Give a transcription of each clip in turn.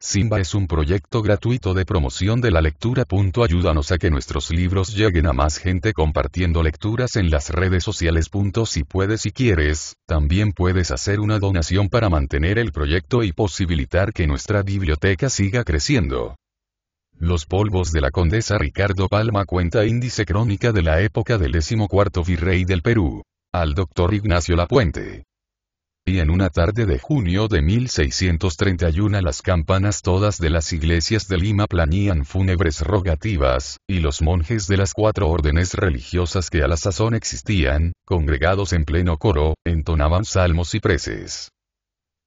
Simba es un proyecto gratuito de promoción de la lectura. Ayúdanos a que nuestros libros lleguen a más gente compartiendo lecturas en las redes sociales. Si puedes y quieres, también puedes hacer una donación para mantener el proyecto y posibilitar que nuestra biblioteca siga creciendo. Los polvos de la condesa Ricardo Palma cuenta índice crónica de la época del XIV virrey del Perú. Al doctor Ignacio Lapuente. Y en una tarde de junio de 1631 las campanas todas de las iglesias de Lima planían fúnebres rogativas, y los monjes de las cuatro órdenes religiosas que a la sazón existían, congregados en pleno coro, entonaban salmos y preces.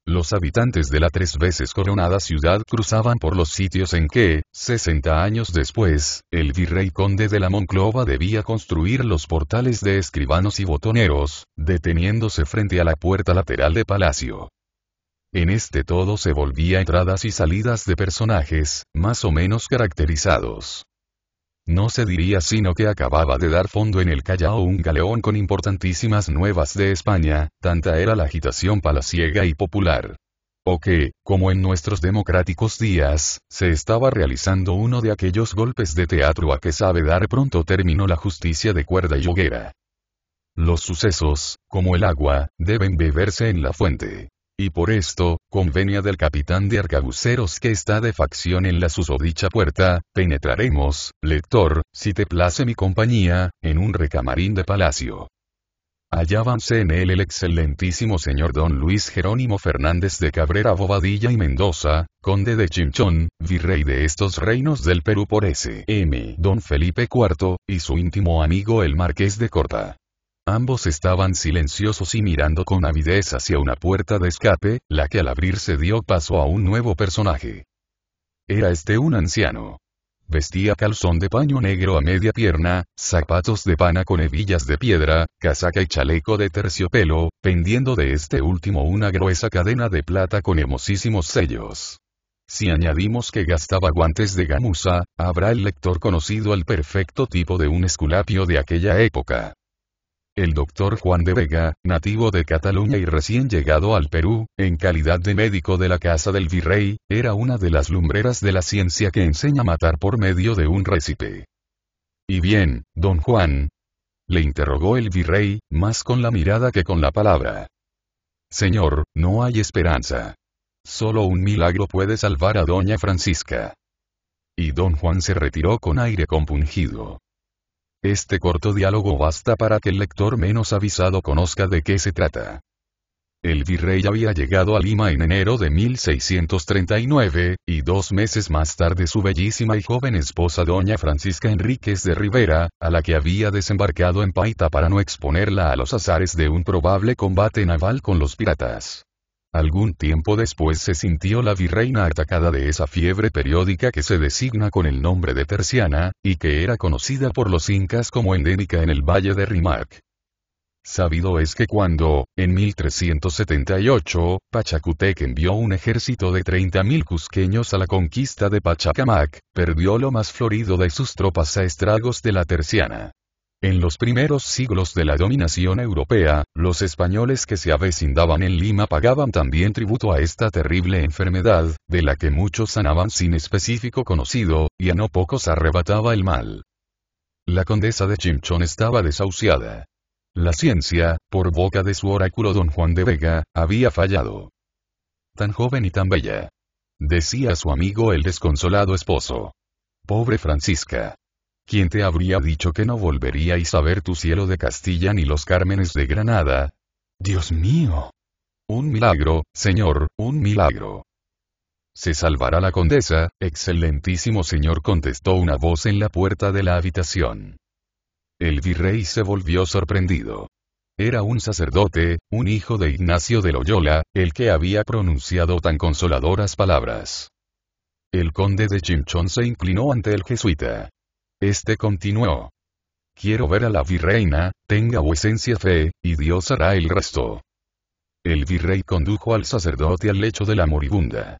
Los habitantes de la tres veces coronada ciudad cruzaban por los sitios en que, 60 años después, el virrey conde de la Monclova debía construir los portales de escribanos y botoneros, deteniéndose frente a la puerta lateral de palacio. En este todo se volvía entradas y salidas de personajes, más o menos caracterizados. No se diría sino que acababa de dar fondo en el Callao un galeón con importantísimas nuevas de España, tanta era la agitación palaciega y popular. O que, como en nuestros democráticos días, se estaba realizando uno de aquellos golpes de teatro a que sabe dar pronto término la justicia de cuerda y hoguera. Los sucesos, como el agua, deben beberse en la fuente y por esto, convenia del capitán de arcabuceros que está de facción en la susodicha puerta, penetraremos, lector, si te place mi compañía, en un recamarín de palacio. Hallábanse en él el excelentísimo señor don Luis Jerónimo Fernández de Cabrera Bobadilla y Mendoza, conde de Chinchón, virrey de estos reinos del Perú por S.M. don Felipe IV, y su íntimo amigo el marqués de Corta. Ambos estaban silenciosos y mirando con avidez hacia una puerta de escape, la que al abrirse dio paso a un nuevo personaje. Era este un anciano. Vestía calzón de paño negro a media pierna, zapatos de pana con hebillas de piedra, casaca y chaleco de terciopelo, pendiendo de este último una gruesa cadena de plata con hermosísimos sellos. Si añadimos que gastaba guantes de gamuza, habrá el lector conocido al perfecto tipo de un esculapio de aquella época el doctor Juan de Vega, nativo de Cataluña y recién llegado al Perú, en calidad de médico de la Casa del Virrey, era una de las lumbreras de la ciencia que enseña a matar por medio de un récipe. Y bien, don Juan, le interrogó el virrey, más con la mirada que con la palabra. Señor, no hay esperanza. Solo un milagro puede salvar a doña Francisca. Y don Juan se retiró con aire compungido. Este corto diálogo basta para que el lector menos avisado conozca de qué se trata. El virrey había llegado a Lima en enero de 1639, y dos meses más tarde su bellísima y joven esposa doña Francisca Enríquez de Rivera, a la que había desembarcado en Paita para no exponerla a los azares de un probable combate naval con los piratas. Algún tiempo después se sintió la virreina atacada de esa fiebre periódica que se designa con el nombre de terciana, y que era conocida por los incas como endémica en el valle de Rimac. Sabido es que cuando, en 1378, Pachacutec envió un ejército de 30.000 cusqueños a la conquista de Pachacamac, perdió lo más florido de sus tropas a estragos de la terciana. En los primeros siglos de la dominación europea, los españoles que se avecindaban en Lima pagaban también tributo a esta terrible enfermedad, de la que muchos sanaban sin específico conocido, y a no pocos arrebataba el mal. La condesa de Chimchón estaba desahuciada. La ciencia, por boca de su oráculo don Juan de Vega, había fallado. Tan joven y tan bella. Decía su amigo el desconsolado esposo. Pobre Francisca. ¿Quién te habría dicho que no volveríais a ver tu cielo de Castilla ni los cármenes de Granada? Dios mío. Un milagro, señor, un milagro. Se salvará la condesa, excelentísimo señor, contestó una voz en la puerta de la habitación. El virrey se volvió sorprendido. Era un sacerdote, un hijo de Ignacio de Loyola, el que había pronunciado tan consoladoras palabras. El conde de Chimchón se inclinó ante el jesuita. Este continuó. Quiero ver a la virreina, tenga vuecencia fe, y Dios hará el resto. El virrey condujo al sacerdote al lecho de la moribunda.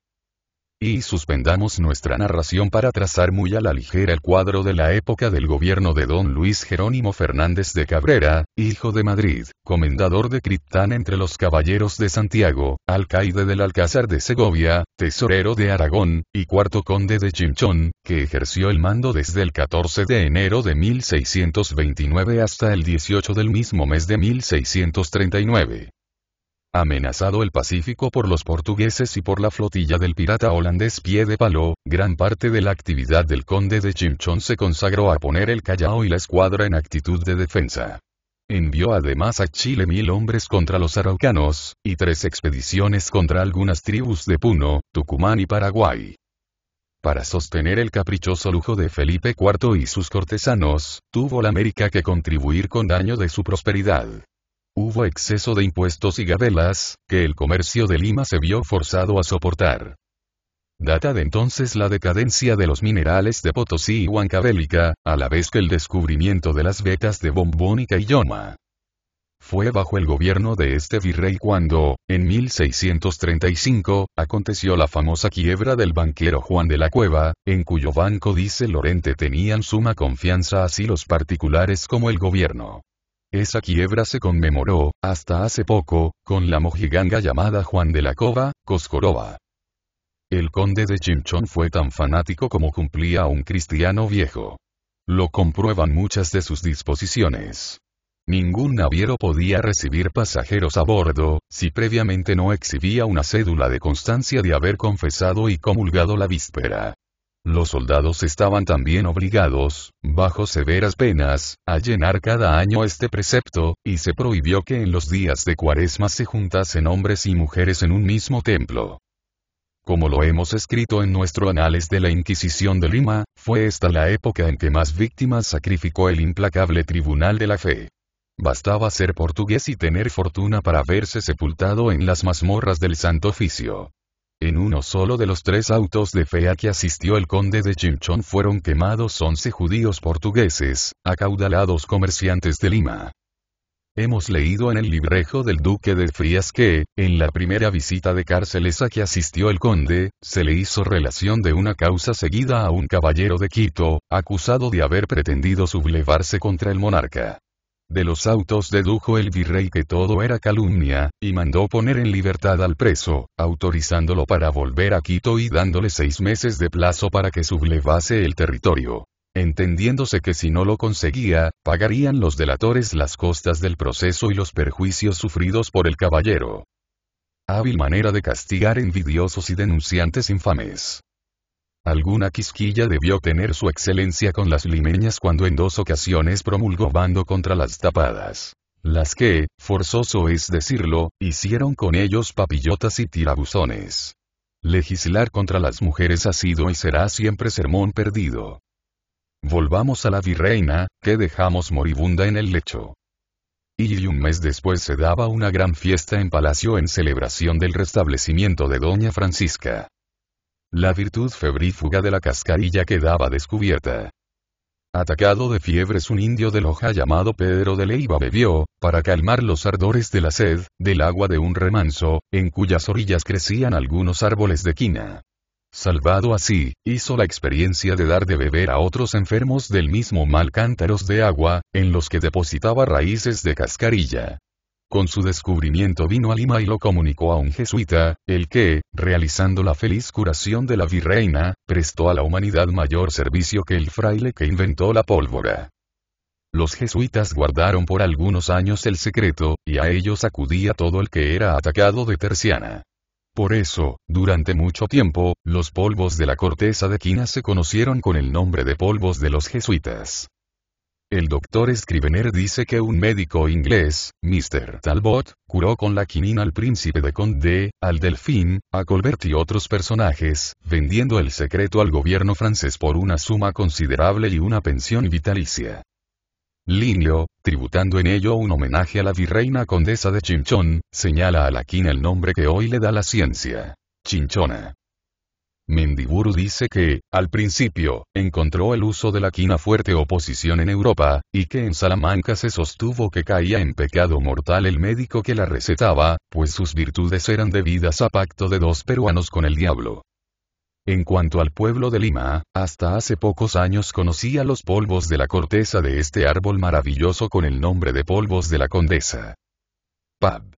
Y suspendamos nuestra narración para trazar muy a la ligera el cuadro de la época del gobierno de don Luis Jerónimo Fernández de Cabrera, hijo de Madrid, comendador de Criptán entre los caballeros de Santiago, alcaide del Alcázar de Segovia, tesorero de Aragón, y cuarto conde de Chinchón, que ejerció el mando desde el 14 de enero de 1629 hasta el 18 del mismo mes de 1639. Amenazado el Pacífico por los portugueses y por la flotilla del pirata holandés Pie de Palo, gran parte de la actividad del conde de Chinchón se consagró a poner el Callao y la escuadra en actitud de defensa. Envió además a Chile mil hombres contra los araucanos, y tres expediciones contra algunas tribus de Puno, Tucumán y Paraguay. Para sostener el caprichoso lujo de Felipe IV y sus cortesanos, tuvo la América que contribuir con daño de su prosperidad. Hubo exceso de impuestos y gabelas, que el comercio de Lima se vio forzado a soportar. Data de entonces la decadencia de los minerales de Potosí y Huancabélica, a la vez que el descubrimiento de las vetas de Bombónica y Yoma. Fue bajo el gobierno de este virrey cuando, en 1635, aconteció la famosa quiebra del banquero Juan de la Cueva, en cuyo banco dice Lorente tenían suma confianza así los particulares como el gobierno. Esa quiebra se conmemoró, hasta hace poco, con la mojiganga llamada Juan de la Cova, Coscoroba. El conde de Chimchón fue tan fanático como cumplía un cristiano viejo. Lo comprueban muchas de sus disposiciones. Ningún naviero podía recibir pasajeros a bordo, si previamente no exhibía una cédula de constancia de haber confesado y comulgado la víspera. Los soldados estaban también obligados, bajo severas penas, a llenar cada año este precepto, y se prohibió que en los días de cuaresma se juntasen hombres y mujeres en un mismo templo. Como lo hemos escrito en nuestro Anales de la Inquisición de Lima, fue esta la época en que más víctimas sacrificó el implacable Tribunal de la Fe. Bastaba ser portugués y tener fortuna para verse sepultado en las mazmorras del Santo Oficio. En uno solo de los tres autos de fe a que asistió el conde de Chinchón fueron quemados 11 judíos portugueses, acaudalados comerciantes de Lima. Hemos leído en el librejo del duque de Frías que, en la primera visita de cárceles a que asistió el conde, se le hizo relación de una causa seguida a un caballero de Quito, acusado de haber pretendido sublevarse contra el monarca. De los autos dedujo el virrey que todo era calumnia, y mandó poner en libertad al preso, autorizándolo para volver a Quito y dándole seis meses de plazo para que sublevase el territorio. Entendiéndose que si no lo conseguía, pagarían los delatores las costas del proceso y los perjuicios sufridos por el caballero. Hábil manera de castigar envidiosos y denunciantes infames. Alguna quisquilla debió tener su excelencia con las limeñas cuando en dos ocasiones promulgó bando contra las tapadas. Las que, forzoso es decirlo, hicieron con ellos papillotas y tirabuzones. Legislar contra las mujeres ha sido y será siempre sermón perdido. Volvamos a la virreina, que dejamos moribunda en el lecho. Y un mes después se daba una gran fiesta en palacio en celebración del restablecimiento de Doña Francisca. La virtud febrífuga de la cascarilla quedaba descubierta. Atacado de fiebres un indio de Loja llamado Pedro de Leiva bebió, para calmar los ardores de la sed, del agua de un remanso, en cuyas orillas crecían algunos árboles de quina. Salvado así, hizo la experiencia de dar de beber a otros enfermos del mismo mal cántaros de agua, en los que depositaba raíces de cascarilla. Con su descubrimiento vino a Lima y lo comunicó a un jesuita, el que, realizando la feliz curación de la virreina, prestó a la humanidad mayor servicio que el fraile que inventó la pólvora. Los jesuitas guardaron por algunos años el secreto, y a ellos acudía todo el que era atacado de terciana. Por eso, durante mucho tiempo, los polvos de la corteza de quina se conocieron con el nombre de polvos de los jesuitas. El doctor Scrivener dice que un médico inglés, Mr. Talbot, curó con la quinina al príncipe de Condé, al delfín, a Colbert y otros personajes, vendiendo el secreto al gobierno francés por una suma considerable y una pensión vitalicia. Linio, tributando en ello un homenaje a la virreina condesa de Chinchón, señala a la quina el nombre que hoy le da la ciencia. Chinchona. Mendiburu dice que, al principio, encontró el uso de la quina fuerte oposición en Europa, y que en Salamanca se sostuvo que caía en pecado mortal el médico que la recetaba, pues sus virtudes eran debidas a pacto de dos peruanos con el diablo. En cuanto al pueblo de Lima, hasta hace pocos años conocía los polvos de la corteza de este árbol maravilloso con el nombre de polvos de la condesa. Pab.